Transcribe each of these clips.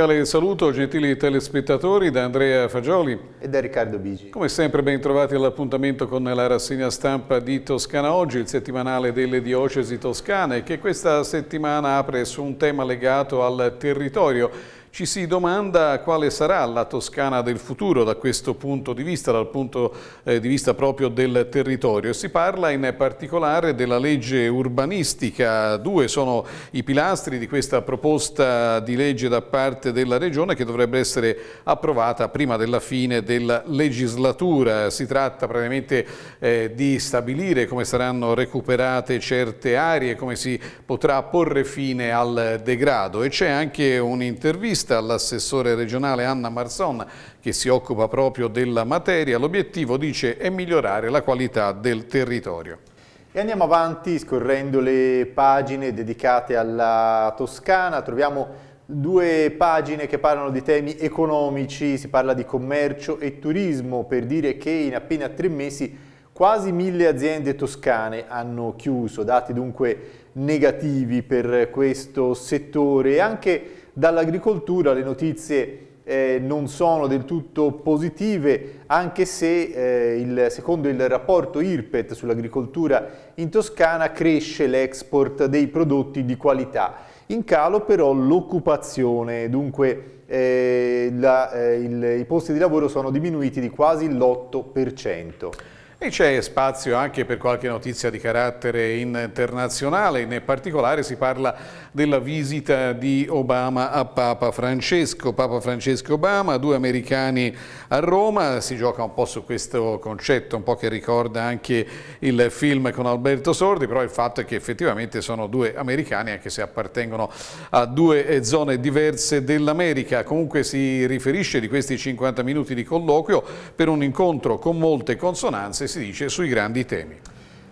cordiale saluto, gentili telespettatori, da Andrea Fagioli e da Riccardo Bigi. Come sempre ben trovati all'appuntamento con la rassegna stampa di Toscana Oggi, il settimanale delle diocesi toscane, che questa settimana apre su un tema legato al territorio ci si domanda quale sarà la Toscana del futuro da questo punto di vista, dal punto eh, di vista proprio del territorio. Si parla in particolare della legge urbanistica, due sono i pilastri di questa proposta di legge da parte della Regione che dovrebbe essere approvata prima della fine della legislatura. Si tratta praticamente eh, di stabilire come saranno recuperate certe aree, come si potrà porre fine al degrado e c'è anche un'intervista intervista all'assessore regionale Anna Marson, che si occupa proprio della materia. L'obiettivo, dice, è migliorare la qualità del territorio. E andiamo avanti scorrendo le pagine dedicate alla Toscana, troviamo due pagine che parlano di temi economici, si parla di commercio e turismo per dire che in appena tre mesi Quasi mille aziende toscane hanno chiuso, dati dunque negativi per questo settore e anche Dall'agricoltura le notizie eh, non sono del tutto positive, anche se eh, il, secondo il rapporto IRPET sull'agricoltura in Toscana cresce l'export dei prodotti di qualità. In calo però l'occupazione, dunque eh, la, eh, il, i posti di lavoro sono diminuiti di quasi l'8%. E c'è spazio anche per qualche notizia di carattere internazionale, in particolare si parla della visita di Obama a Papa Francesco. Papa Francesco Obama, due americani a Roma, si gioca un po' su questo concetto, un po' che ricorda anche il film con Alberto Sordi, però il fatto è che effettivamente sono due americani, anche se appartengono a due zone diverse dell'America. Comunque si riferisce di questi 50 minuti di colloquio per un incontro con molte consonanze si dice sui grandi temi.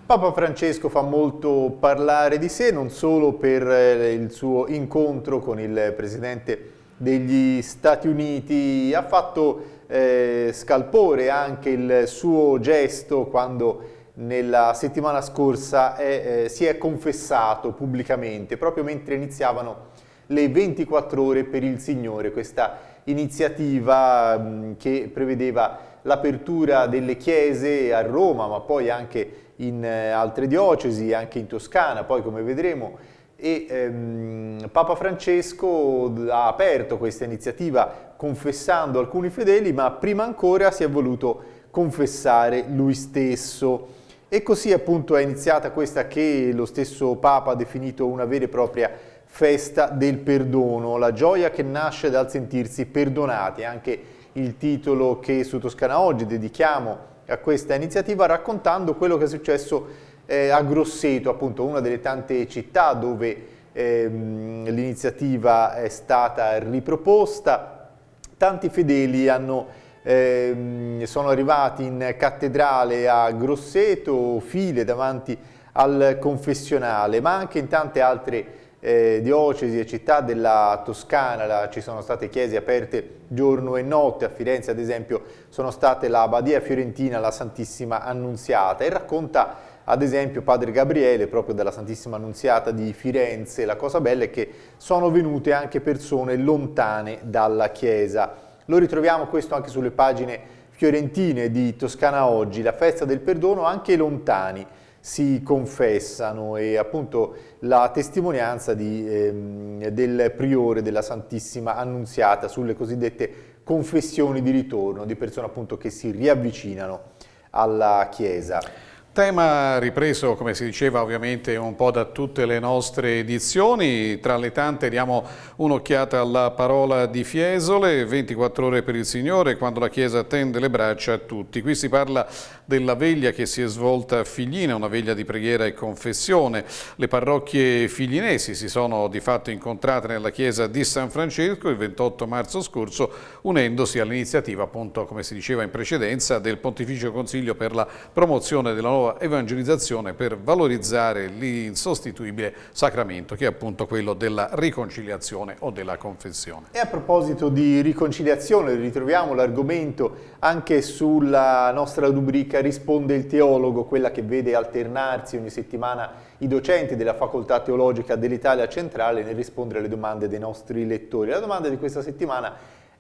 Papa Francesco fa molto parlare di sé, non solo per eh, il suo incontro con il presidente degli Stati Uniti, ha fatto eh, scalpore anche il suo gesto quando nella settimana scorsa è, eh, eh, si è confessato pubblicamente, proprio mentre iniziavano le 24 ore per il Signore, questa iniziativa mh, mm, che prevedeva l'apertura delle chiese a Roma, ma poi anche in eh, altre diocesi, anche in Toscana, poi come vedremo. E ehm, Papa Francesco ha aperto questa iniziativa confessando alcuni fedeli, ma prima ancora si è voluto confessare lui stesso. E così appunto è iniziata questa che lo stesso Papa ha definito una vera e propria festa del perdono, la gioia che nasce dal sentirsi perdonati, anche il titolo che su Toscana Oggi dedichiamo a questa iniziativa raccontando quello che è successo eh, a Grosseto, appunto una delle tante città dove ehm, l'iniziativa è stata riproposta. Tanti fedeli hanno, ehm, sono arrivati in cattedrale a Grosseto, file davanti al confessionale, ma anche in tante altre città eh, diocesi e città della Toscana la, ci sono state chiese aperte giorno e notte, a Firenze ad esempio sono state la Badia Fiorentina, la Santissima Annunziata e racconta ad esempio padre Gabriele proprio della Santissima Annunziata di Firenze, la cosa bella è che sono venute anche persone lontane dalla chiesa. Lo ritroviamo questo anche sulle pagine fiorentine di Toscana Oggi, la festa del perdono anche lontani si confessano e appunto la testimonianza di, ehm, del priore della Santissima Annunziata sulle cosiddette confessioni di ritorno di persone appunto che si riavvicinano alla Chiesa. Tema ripreso, come si diceva, ovviamente un po' da tutte le nostre edizioni. Tra le tante diamo un'occhiata alla parola di Fiesole, 24 ore per il Signore, quando la Chiesa tende le braccia a tutti. Qui si parla della veglia che si è svolta a Figlina, una veglia di preghiera e confessione. Le parrocchie figlinesi si sono di fatto incontrate nella Chiesa di San Francesco il 28 marzo scorso, unendosi all'iniziativa, appunto, come si diceva in precedenza, del Pontificio Consiglio per la promozione della nuova evangelizzazione per valorizzare l'insostituibile sacramento che è appunto quello della riconciliazione o della confessione. E a proposito di riconciliazione ritroviamo l'argomento anche sulla nostra rubrica Risponde il teologo, quella che vede alternarsi ogni settimana i docenti della Facoltà Teologica dell'Italia Centrale nel rispondere alle domande dei nostri lettori. La domanda di questa settimana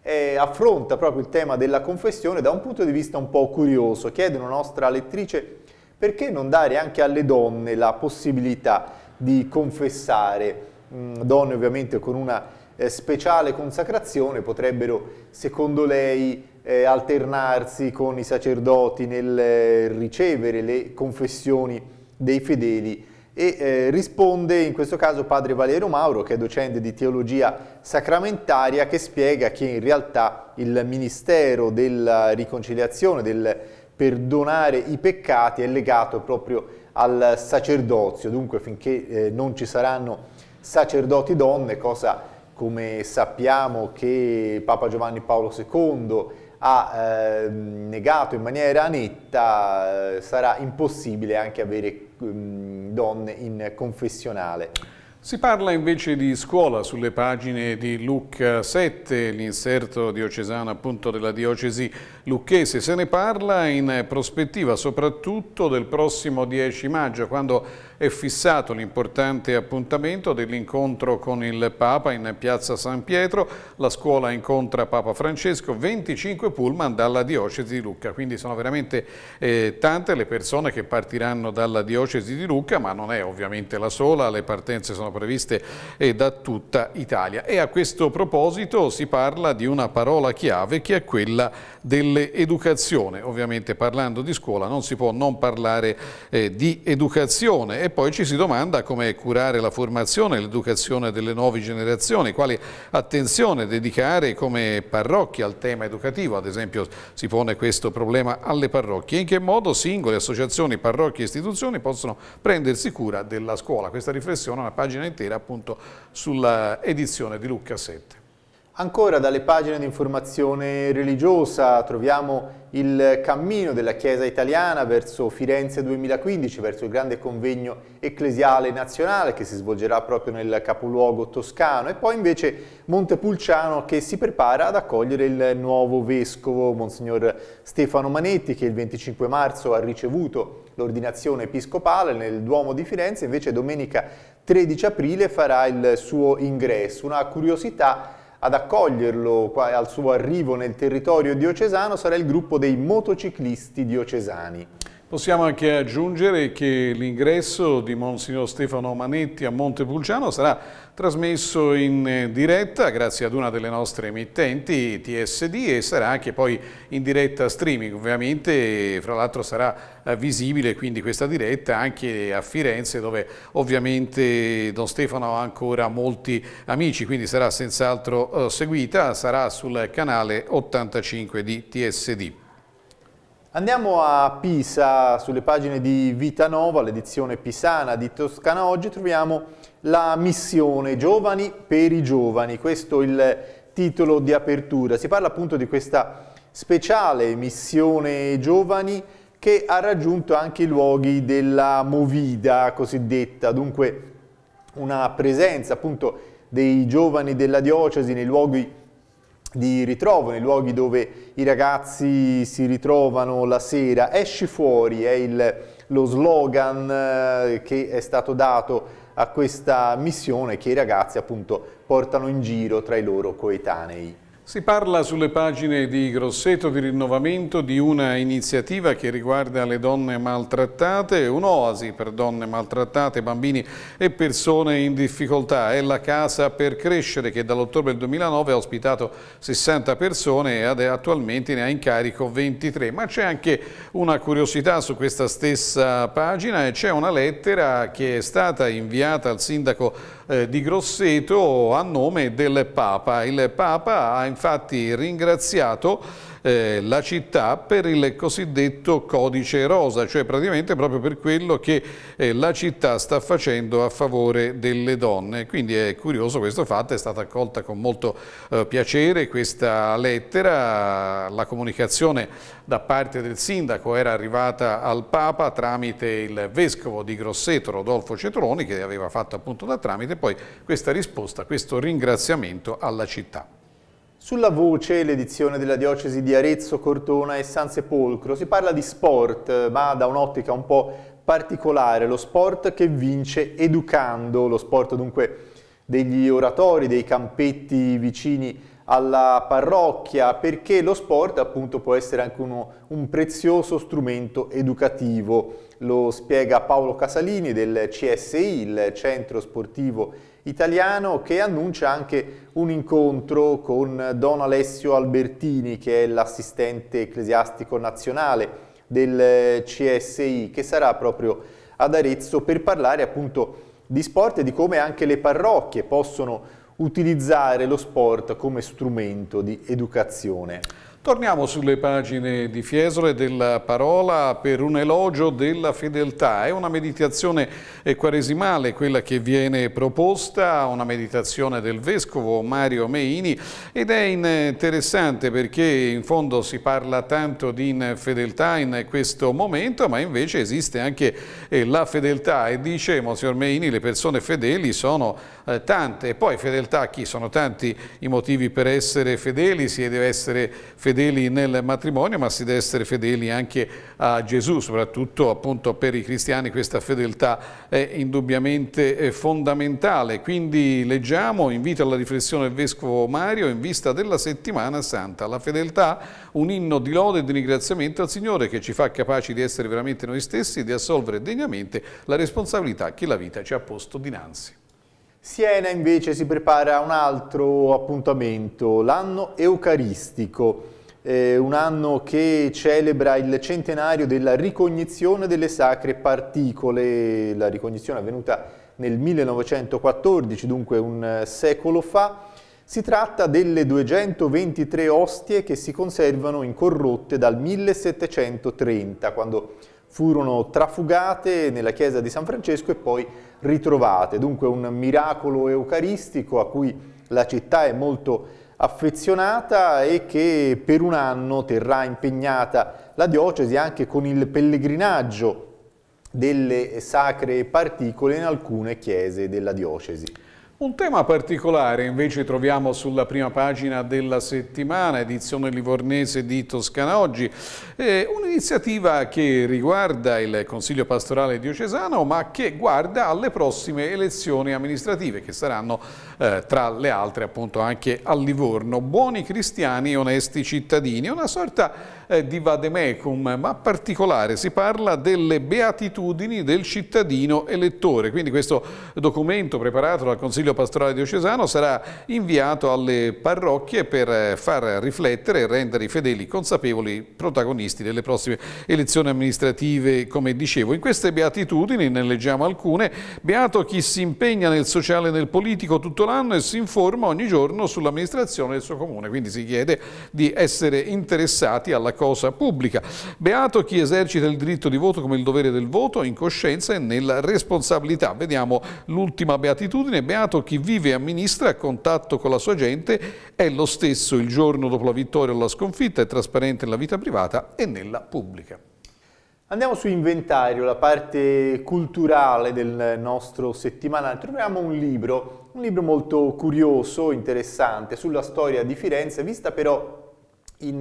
eh, affronta proprio il tema della confessione da un punto di vista un po' curioso. Chiede una nostra lettrice perché non dare anche alle donne la possibilità di confessare, mm, donne ovviamente con una eh, speciale consacrazione potrebbero, secondo lei, eh, alternarsi con i sacerdoti nel eh, ricevere le confessioni dei fedeli e eh, risponde in questo caso padre Valerio Mauro che è docente di teologia sacramentaria che spiega che in realtà il ministero della riconciliazione, del perdonare i peccati è legato proprio al sacerdozio, dunque finché eh, non ci saranno sacerdoti donne, cosa come sappiamo che Papa Giovanni Paolo II ha eh, negato in maniera netta, eh, sarà impossibile anche avere mh, mm, donne in confessionale. Si parla invece di scuola sulle pagine di Lucca 7, l'inserto diocesano appunto della diocesi lucchese. Se ne parla in prospettiva soprattutto del prossimo 10 maggio, quando è fissato l'importante appuntamento dell'incontro con il Papa in piazza San Pietro. La scuola incontra Papa Francesco, 25 pullman dalla diocesi di Lucca. Quindi sono veramente eh, tante le persone che partiranno dalla diocesi di Lucca, ma non è ovviamente la sola, le partenze sono previste eh, da tutta Italia. E a questo proposito si parla di una parola chiave che è quella dell'educazione. Ovviamente parlando di scuola non si può non parlare eh, di educazione poi ci si domanda come curare la formazione e l'educazione delle nuove generazioni, quale attenzione dedicare come parrocchia al tema educativo, ad esempio si pone questo problema alle parrocchie, in che modo singole associazioni, parrocchie e istituzioni possono prendersi cura della scuola. Questa riflessione è una pagina intera appunto sulla edizione di Lucca 7. Ancora dalle pagine di informazione religiosa troviamo il cammino della Chiesa italiana verso Firenze 2015, verso il grande convegno ecclesiale nazionale che si svolgerà proprio nel capoluogo toscano e poi invece Montepulciano che si prepara ad accogliere il nuovo vescovo, Monsignor Stefano Manetti, che il 25 marzo ha ricevuto l'ordinazione episcopale nel Duomo di Firenze, invece domenica 13 aprile farà il suo ingresso. Una curiosità ad accoglierlo al suo arrivo nel territorio diocesano sarà il gruppo dei motociclisti diocesani. Possiamo anche aggiungere che l'ingresso di Monsignor Stefano Manetti a Montepulciano sarà trasmesso in eh, diretta grazie ad una delle nostre emittenti TSD e sarà anche poi in diretta streaming ovviamente fra l'altro sarà eh, visibile quindi questa diretta anche a Firenze dove ovviamente Don Stefano ha ancora molti amici quindi sarà senz'altro eh, seguita sarà sul canale 85 di TSD Andiamo a Pisa, sulle pagine di Vita Nova, l'edizione pisana di Toscana Oggi, troviamo la missione Giovani per i giovani, questo è il titolo di apertura. Si parla appunto di questa speciale missione Giovani che ha raggiunto anche i luoghi della Movida cosiddetta, dunque una presenza appunto dei giovani della diocesi nei luoghi di ritrovo, nei luoghi dove i ragazzi si ritrovano la sera. Esci fuori è il, lo slogan eh, che è stato dato a questa missione che i ragazzi appunto portano in giro tra i loro coetanei. Si parla sulle pagine di Grosseto di rinnovamento di una iniziativa che riguarda le donne maltrattate, un'oasi per donne maltrattate, bambini e persone in difficoltà. È la Casa per Crescere che dall'ottobre 2009 ha ospitato 60 persone e attualmente ne ha in carico 23. Ma c'è anche una curiosità su questa stessa pagina e c'è una lettera che è stata inviata al sindaco eh, di Grosseto a nome del Papa. Il Papa ha infatti ringraziato eh, la città per il cosiddetto codice rosa, cioè praticamente proprio per quello che eh, la città sta facendo a favore delle donne. Quindi è curioso questo fatto, è stata accolta con molto eh, piacere questa lettera, la comunicazione da parte del sindaco era arrivata al Papa tramite il vescovo di Grosseto Rodolfo Cetroni che aveva fatto appunto da tramite poi questa risposta, questo ringraziamento alla città. Sulla voce, l'edizione della diocesi di Arezzo, Cortona e San Sepolcro, si parla di sport, ma da un'ottica un po' particolare, lo sport che vince educando, lo sport dunque degli oratori, dei campetti vicini alla parrocchia, perché lo sport appunto può essere anche uno, un prezioso strumento educativo. Lo spiega Paolo Casalini del CSI, il Centro Sportivo italiano che annuncia anche un incontro con Don Alessio Albertini, che è l'assistente ecclesiastico nazionale del eh, CSI, che sarà proprio ad Arezzo per parlare appunto di sport e di come anche le parrocchie possono utilizzare lo sport come strumento di educazione. Torniamo sulle pagine di Fiesole della parola per un elogio della fedeltà. È una meditazione quaresimale quella che viene proposta, una meditazione del vescovo Mario Meini ed è interessante perché in fondo si parla tanto di fedeltà in questo momento, ma invece esiste anche eh, la fedeltà e dice Monsignor Meini le persone fedeli sono eh, tante poi fedeltà attacchi, sono tanti i motivi per essere fedeli, si deve essere fedeli nel matrimonio ma si deve essere fedeli anche a Gesù, soprattutto appunto per i cristiani questa fedeltà è indubbiamente eh, fondamentale, quindi leggiamo, invito alla riflessione il Vescovo Mario in vista della settimana santa, la fedeltà un inno di lode e di ringraziamento al Signore che ci fa capaci di essere veramente noi stessi e di assolvere degnamente la responsabilità che la vita ci ha posto dinanzi. Siena invece si prepara a un altro appuntamento, l'anno eucaristico, eh, un anno che celebra il centenario della ricognizione delle sacre particole, la ricognizione avvenuta nel 1914, dunque un secolo fa. Si tratta delle 223 ostie che si conservano incorrotte dal 1730, quando furono trafugate nella chiesa di San Francesco e poi ritrovate. Dunque un miracolo eucaristico a cui la città è molto affezionata e che per un anno terrà impegnata la diocesi anche con il pellegrinaggio delle sacre particole in alcune chiese della diocesi. Un tema particolare invece troviamo sulla prima pagina della settimana, edizione livornese di Toscana Oggi, un'iniziativa che riguarda il Consiglio Pastorale Diocesano ma che guarda alle prossime elezioni amministrative che saranno eh, tra le altre appunto anche a Livorno. Buoni cristiani e onesti cittadini, una sorta di eh, di Vademecum, ma particolare, si parla delle beatitudini del cittadino elettore. Quindi questo documento preparato dal Consiglio Pastorale Diocesano sarà inviato alle parrocchie per eh, far riflettere e rendere i fedeli consapevoli protagonisti delle prossime elezioni amministrative, come dicevo. In queste beatitudini, ne leggiamo alcune, beato chi si impegna nel sociale e nel politico tutto l'anno e si informa ogni giorno sull'amministrazione del suo comune. Quindi si chiede di essere interessati alla cosa pubblica. Beato chi esercita il diritto di voto come il dovere del voto in coscienza e nella responsabilità. Vediamo l'ultima beatitudine. Beato chi vive e amministra a contatto con la sua gente è lo stesso il giorno dopo la vittoria o la sconfitta, è trasparente nella vita privata e nella pubblica. Andiamo su inventario, la parte culturale del nostro settimanale. Troviamo un libro, un libro molto curioso, interessante, sulla storia di Firenze, vista però in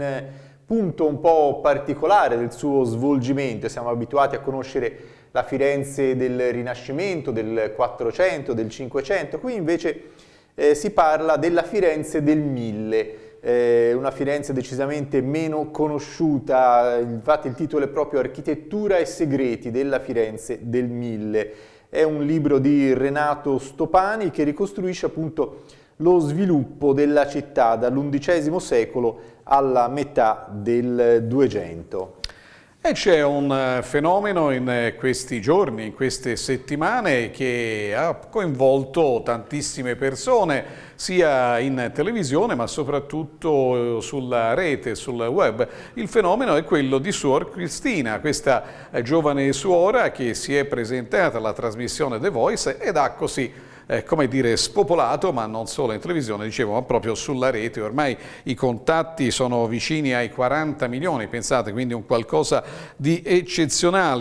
punto un po' particolare del suo svolgimento, siamo abituati a conoscere la Firenze del Rinascimento, del 400, del 500, qui invece eh, si parla della Firenze del 1000, eh, una Firenze decisamente meno conosciuta, infatti il titolo è proprio Architettura e segreti della Firenze del 1000. È un libro di Renato Stopani che ricostruisce appunto lo sviluppo della città dall'undicesimo secolo alla metà del 200. E c'è un eh, fenomeno in eh, questi giorni, in queste settimane, che ha coinvolto tantissime persone, sia in televisione ma soprattutto eh, sulla rete, sul web. Il fenomeno è quello di Suor Cristina, questa giovane suora che si è presentata alla trasmissione The Voice ed ha così eh, come dire, spopolato, ma non solo in televisione, dicevo, ma proprio sulla rete. Ormai i contatti sono vicini ai 40 milioni, pensate, quindi un qualcosa di eccezionale.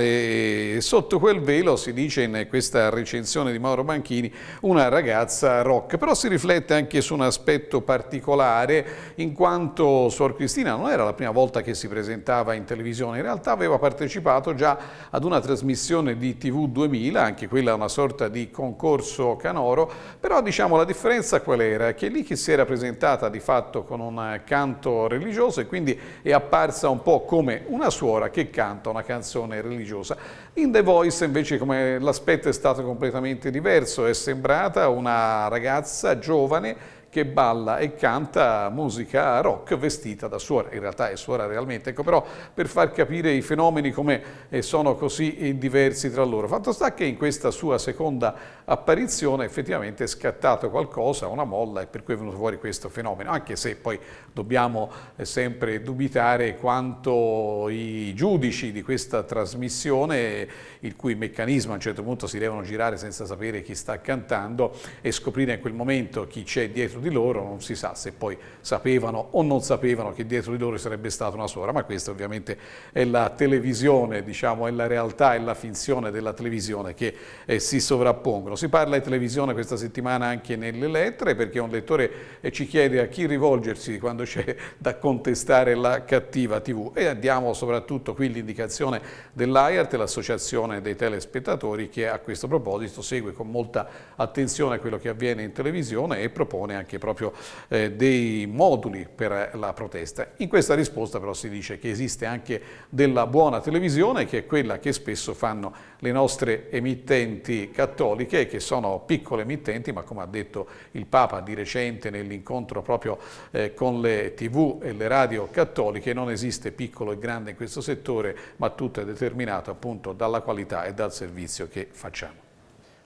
E sotto quel velo si dice in questa recensione di Mauro Banchini una ragazza rock, però si riflette anche su un aspetto particolare in quanto Suor Cristina non era la prima volta che si presentava in televisione, in realtà aveva partecipato già ad una trasmissione di TV 2000, anche quella una sorta di concorso canale Canoro, però diciamo la differenza qual era? Che lì chi si era presentata di fatto con un canto religioso e quindi è apparsa un po' come una suora che canta una canzone religiosa. In The Voice invece come l'aspetto è stato completamente diverso, è sembrata una ragazza giovane che balla e canta musica rock vestita da suora, in realtà è suora realmente, ecco però per far capire i fenomeni come eh, sono così eh, diversi tra loro. Fatto sta che in questa sua seconda apparizione effettivamente è scattato qualcosa, una molla e per cui è venuto fuori questo fenomeno, anche se poi dobbiamo eh, sempre dubitare quanto i giudici di questa trasmissione, il cui meccanismo a un certo punto si devono girare senza sapere chi sta cantando e scoprire in quel momento chi c'è dietro dietro di loro, non si sa se poi sapevano o non sapevano che dietro di loro sarebbe stata una suora, ma questa ovviamente è la televisione, diciamo, è la realtà, e la finzione della televisione che eh, si sovrappongono. Si parla di televisione questa settimana anche nelle lettere, perché un lettore eh, ci chiede a chi rivolgersi quando c'è da contestare la cattiva TV e diamo soprattutto qui l'indicazione dell'AIAT, l'associazione dei telespettatori, che a questo proposito segue con molta attenzione quello che avviene in televisione e propone anche anche proprio eh, dei moduli per la protesta. In questa risposta però si dice che esiste anche della buona televisione, che è quella che spesso fanno le nostre emittenti cattoliche, che sono piccole emittenti, ma come ha detto il Papa di recente nell'incontro proprio eh, con le tv e le radio cattoliche, non esiste piccolo e grande in questo settore, ma tutto è determinato appunto dalla qualità e dal servizio che facciamo.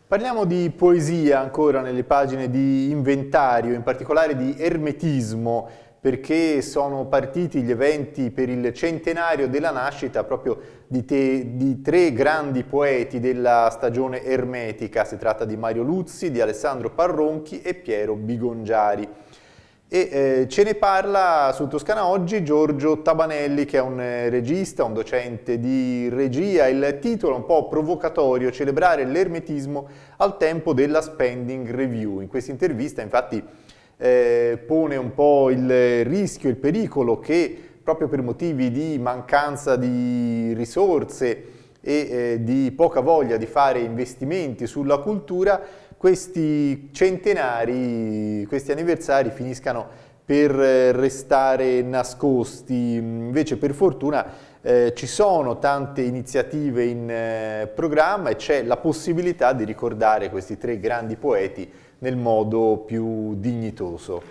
Parliamo di poesia ancora nelle pagine di inventario, in particolare di ermetismo, perché sono partiti gli eventi per il centenario della nascita proprio di, te, di tre grandi poeti della stagione ermetica. Si tratta di Mario Luzzi, di Alessandro Parronchi e Piero Bigongiari e eh, ce ne parla su Toscana Oggi Giorgio Tabanelli che è un eh, regista, un docente di regia, il titolo è un po' provocatorio, celebrare l'ermetismo al tempo della spending review. In questa intervista infatti eh, pone un po' il rischio, il pericolo che proprio per motivi di mancanza di risorse e eh, di poca voglia di fare investimenti sulla cultura questi centenari, questi anniversari finiscano per eh, restare nascosti. Invece per fortuna eh, ci sono tante iniziative in eh, programma e c'è la possibilità di ricordare questi tre grandi poeti nel modo più dignitoso.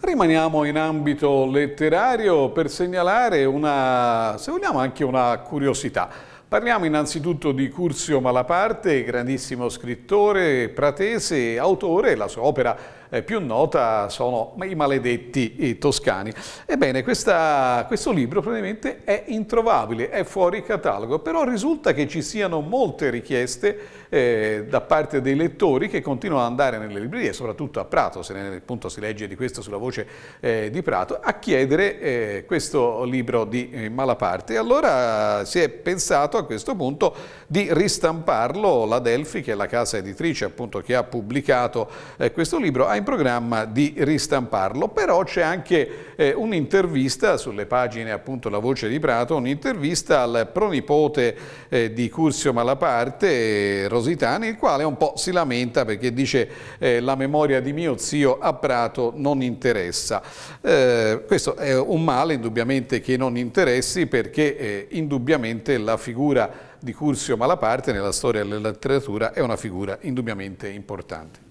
Rimaniamo in ambito letterario per segnalare una, se vogliamo, anche una curiosità. Parliamo innanzitutto di Curzio Malaparte, grandissimo scrittore pratese, autore, la sua opera eh, più nota sono I maledetti toscani. Ebbene, questa, questo libro praticamente è introvabile, è fuori catalogo, però risulta che ci siano molte richieste eh, da parte dei lettori che continuano ad andare nelle librerie, soprattutto a Prato, se ne, appunto si legge di questo sulla voce eh, di Prato, a chiedere eh, questo libro di eh, Malaparte. Allora si è pensato a questo punto di ristamparlo la Delphi, che è la casa editrice appunto che ha pubblicato questo libro, ha in programma di ristamparlo, però c'è anche eh, un'intervista sulle pagine appunto La Voce di Prato, un'intervista al pronipote eh, di Curzio Malaparte, Rositani, il quale un po' si lamenta perché dice eh, la memoria di mio zio a Prato non interessa. Eh, questo è un male indubbiamente che non interessi perché eh, indubbiamente la figura di Curzio Malaparte nella storia della letteratura è una figura indubbiamente importante.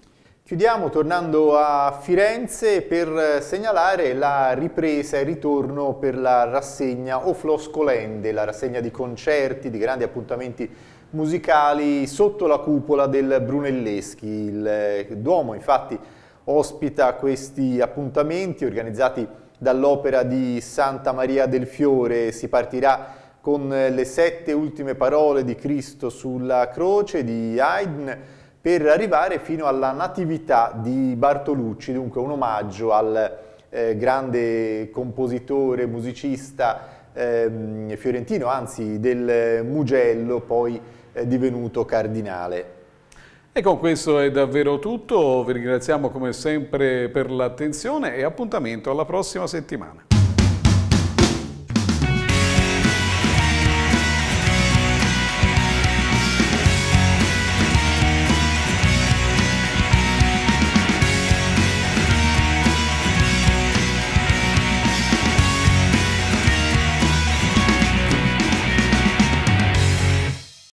Chiudiamo tornando a Firenze per segnalare la ripresa e ritorno per la rassegna O Floscolende, la rassegna di concerti, di grandi appuntamenti musicali sotto la cupola del Brunelleschi. Il eh, Duomo infatti ospita questi appuntamenti organizzati dall'opera di Santa Maria del Fiore. Si partirà con le sette ultime parole di Cristo sulla croce di Haydn per arrivare fino alla Natività di Bartolucci, dunque un omaggio al eh, grande compositore, musicista eh, fiorentino, anzi del Mugello, poi eh, divenuto cardinale. E con questo è davvero tutto, vi ringraziamo come sempre per l'attenzione e appuntamento alla prossima settimana.